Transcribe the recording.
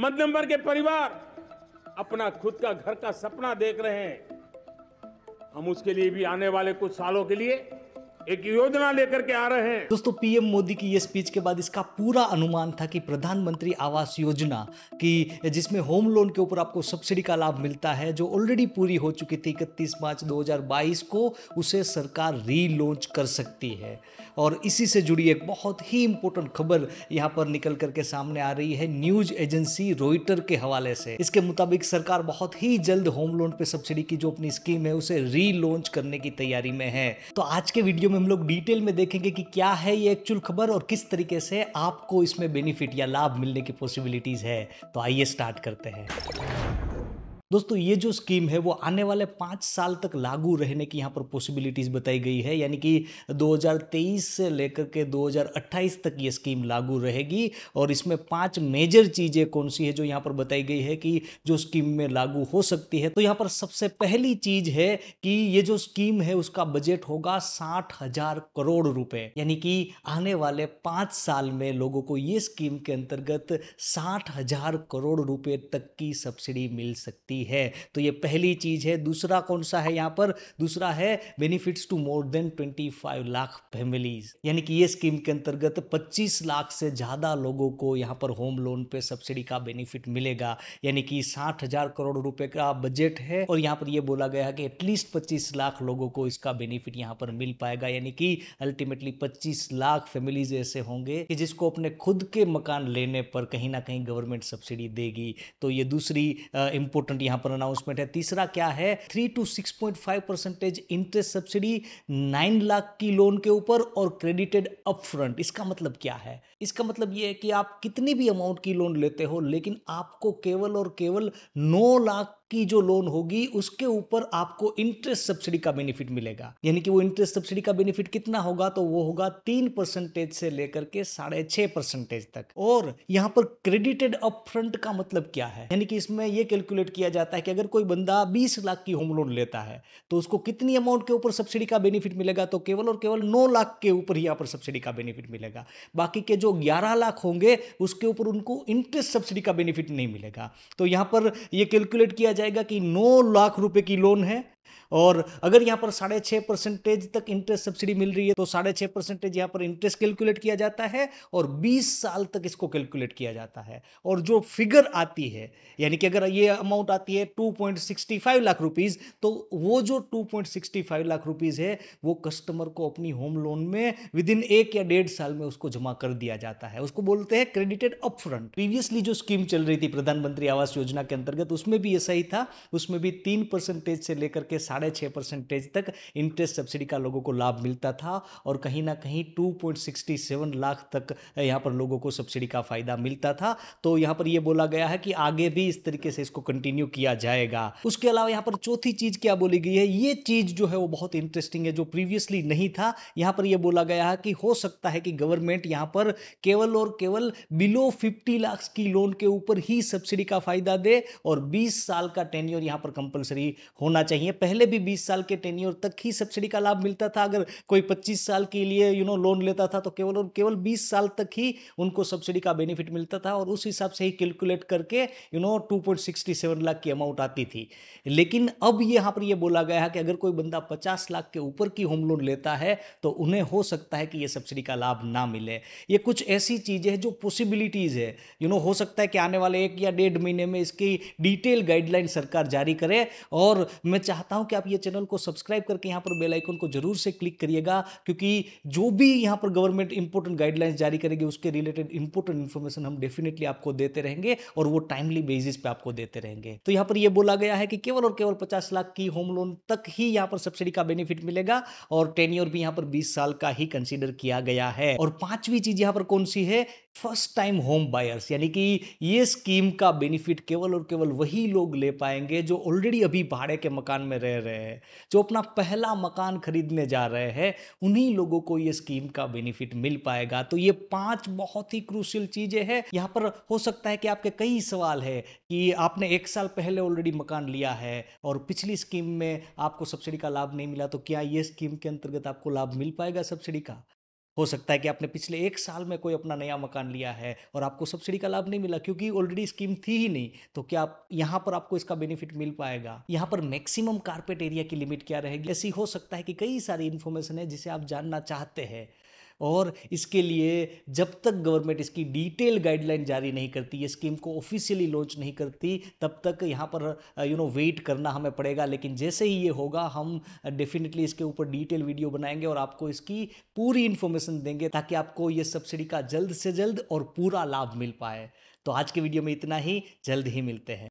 मध्यम वर्ग के परिवार अपना खुद का घर का सपना देख रहे हैं हम उसके लिए भी आने वाले कुछ सालों के लिए एक योजना लेकर के आ रहे हैं दोस्तों पीएम मोदी की ये स्पीच के बाद इसका पूरा अनुमान था कि प्रधानमंत्री आवास योजना की जिसमें होम लोन के ऊपर आपको सब्सिडी का लाभ मिलता है जो ऑलरेडी पूरी हो चुकी थी इकतीस मार्च 2022 को उसे सरकार रीलॉन्च कर सकती है और इसी से जुड़ी एक बहुत ही इंपॉर्टेंट खबर यहाँ पर निकल करके सामने आ रही है न्यूज एजेंसी रोइटर के हवाले से इसके मुताबिक सरकार बहुत ही जल्द होम लोन पे सब्सिडी की जो अपनी स्कीम है उसे रीलॉन्च करने की तैयारी में है तो आज के वीडियो में हम लोग डिटेल में देखेंगे कि क्या है ये एक्चुअल खबर और किस तरीके से आपको इसमें बेनिफिट या लाभ मिलने की पॉसिबिलिटीज़ है तो आइए स्टार्ट करते हैं दोस्तों ये जो स्कीम है वो आने वाले पाँच साल तक लागू रहने की यहाँ पर पॉसिबिलिटीज़ बताई गई है यानी कि 2023 से लेकर के 2028 तक ये स्कीम लागू रहेगी और इसमें पांच मेजर चीज़ें कौन सी है जो यहाँ पर बताई गई है कि जो स्कीम में लागू हो सकती है तो यहाँ पर सबसे पहली चीज़ है कि ये जो स्कीम है उसका बजट होगा साठ हजार करोड़ रुपए यानी कि आने वाले पाँच साल में लोगों को ये स्कीम के अंतर्गत साठ हजार करोड़ रुपए तक की सब्सिडी मिल सकती रही है तो ये पहली चीज़ है दूसरा कौन सा है यहाँ पर दूसरा है benefits to more than 25 lakh families यानी कि ये स्कीम के अंतर्गत 25 लाख से ज़्यादा लोगों को यहाँ पर होम लोन पे सब्सिडी का बेनिफिट मिलेगा यानी कि साठ हजार करोड़ रुपए का बजट है और यहाँ पर यह बोला गया कि एटलीस्ट पच्चीस लाख लोगों को इसका बेनिफिट यहाँ पर मिल पाएगा यानी कि अल्टीमेटली पच्चीस लाख फैमिलीज ऐसे होंगे कि जिसको अपने खुद के मकान लेने पर कहीं ना कहीं गवर्नमेंट सब्सिडी देगी तो ये दूसरी इंपॉर्टेंट यहां पर अनाउंसमेंट है तीसरा क्या है three two six point five percentage interest subsidy nine lakh की लोन के ऊपर और क्रेडिटेड अप फ्रंट इसका मतलब क्या है इसका मतलब यह है कि आप कितनी भी अमाउंट की लोन लेते हो लेकिन आपको केवल और केवल नौ लाख की जो लोन होगी उसके ऊपर आपको इंटरेस्ट सब्सिडी का बेनिफिट मिलेगा यानी कि वो इंटरेस्ट सब्सिडी का बेनिफिट कितना होगा तो वो होगा तीन परसेंटेज से लेकर के साढ़े छह परसेंटेज तक और यहाँ पर क्रेडिटेड अपफ्रंट का मतलब क्या है यानी कि इसमें यह कैलकुलेट किया जा जाता है कि अगर कोई बंदा बीस लाख की होम लोन लेता है तो उसको कितनी अमाउंट के ऊपर सब्सिडी का बेनिफिट मिलेगा तो केवल और केवल नौ लाख के ऊपर ही यहाँ पर सब्सिडी का बेनिफिट मिलेगा बाकी के जो ग्यारह लाख होंगे उसके ऊपर उनको इंटरेस्ट सब्सिडी का बेनिफिट नहीं मिलेगा तो यहाँ पर यह कैलकुलेट किया जाएगा कि नौ लाख रुपये की लोन है और अगर यहाँ पर साढ़े छः परसेंटेज तक इंटरेस्ट सब्सिडी मिल रही है तो साढ़े छः परसेंटेज यहाँ पर इंटरेस्ट कैलकुलेट किया जाता है और बीस साल तक इसको कैलकुलेट किया जाता है और जो फिगर आती है यानी कि अगर ये अमाउंट आती है 2.65 लाख रुपीज़ तो वो जो 2.65 लाख रुपीज़ है वो कस्टमर को अपनी होम लोन में विद इन एक या डेढ़ साल में उसको जमा कर दिया जाता है उसको बोलते हैं क्रेडिटेड फ्रंट प्रीवियसली जो स्कीम चल रही थी प्रधानमंत्री आवास योजना के अंतर्गत उसमें भी ऐसा ही था उसमें भी तीन परसेंटेज से लेकर के साढ़े छः परसेंटेज तक इंटरेस्ट सब्सिडी का लोगों को लाभ मिलता था और कहीं ना कहीं two point sixty seven lakh तक यहाँ पर लोगों को सब्सिडी का फ़ायदा मिलता था तो यहाँ पर यह बोला गया है कि आगे भी इस तरीके से इसको कंटिन्यू किया जाएगा उसके अलावा यहाँ पर चौथी चीज़ क्या बोली गई है ये चीज़ जो है वो बहुत इंटरेस्टिंग है जो प्रीवियसली नहीं था यहाँ पर यह बोला गया है कि हो सकता है कि गवर्नमेंट यहाँ पर केवल और केवल बिलो फिफ्टी लाख की लोन के ऊपर ही सब्सिडी का फ़ायदा दे और बीस साल का टेन्योर यहाँ पर कंपलसरी होना चाहिए पहले भी बीस साल के टेन्योर तक ही सब्सिडी का लाभ मिलता था अगर कोई पच्चीस साल के लिए यू नो लोन लेता था तो केवल और केवल बीस साल तक ही उनको सब्सिडी का बेनिफिट मिलता था और उस हिसाब से ही कैलकुलेट करके यू नो टू लाख की अमाउंट आती थी लेकिन अब यहाँ पर यह बोला गया है कि अगर कोई बंदा पचास लाख के ऊपर की होम लोन लेता है तो उन्हें हो सकता है कि यह सब्सिडी का लाभ ना मिले ये कुछ ऐसी चीज़ें हैं जो पॉसिबिलिटीज़ है यू नो हो सकता है कि आने वाले एक या डेढ़ महीने में इसकी डिटेल गाइडलाइन सरकार जारी करे और मैं चाहता चाहता हूं कि आप ये चैनल को सब्सक्राइब करके यहां पर बेल आइकन को जरूर से क्लिक करिएगा क्योंकि जो भी यहां पर गवर्नमेंट इंपोर्टेंट गाइडलाइंस जारी करेगी उसके रिलेटेड इंपोर्टेंट इन्फॉर्मेशन हम डेफिनेटली आपको देते रहेंगे और वो टाइमली बेसिस पे आपको देते रहेंगे तो यहां पर यह बोला गया है कि केवल और केवल पचास लाख की होम लोन तक ही यहां पर सब्सिडी का बेनिफिट मिलेगा और टेन ईयर भी यहां पर बीस साल का ही कंसिडर किया गया है और पांचवी चीज यहां पर कौन सी है फर्स्ट टाइम होम बायर्स यानी कि ये स्कीम का बेनिफिट केवल और केवल वही लोग ले पाएंगे जो ऑलरेडी अभी भाड़े के मकान में में रह रहे हैं जो अपना पहला मकान खरीदने जा रहे हैं उन्हीं लोगों को ये स्कीम का बेनिफिट मिल पाएगा तो ये पांच बहुत ही क्रूशियल चीज़ें हैं यहाँ पर हो सकता है कि आपके कई सवाल है कि आपने एक साल पहले ऑलरेडी मकान लिया है और पिछली स्कीम में आपको सब्सिडी का लाभ नहीं मिला तो क्या ये स्कीम के अंतर्गत आपको लाभ मिल पाएगा सब्सिडी का हो सकता है कि आपने पिछले एक साल में कोई अपना नया मकान लिया है और आपको सब्सिडी का लाभ नहीं मिला क्योंकि ऑलरेडी स्कीम थी ही नहीं तो क्या आप यहाँ पर आपको इसका बेनिफिट मिल पाएगा यहाँ पर मैक्सिमम कारपेट एरिया की लिमिट क्या रहेगी ऐसी हो सकता है कि कई सारी इन्फॉर्मेशन है जिसे आप जानना चाहते हैं और इसके लिए जब तक गवर्नमेंट इसकी डिटेल गाइडलाइन जारी नहीं करती ये स्कीम को ऑफिशियली लॉन्च नहीं करती तब तक यहाँ पर यू नो वेट करना हमें पड़ेगा लेकिन जैसे ही ये होगा हम डेफिनेटली uh, इसके ऊपर डिटेल वीडियो बनाएंगे और आपको इसकी पूरी इन्फॉर्मेशन देंगे ताकि आपको ये सब्सिडी का जल्द से जल्द और पूरा लाभ मिल पाए तो आज के वीडियो में इतना ही जल्द ही मिलते हैं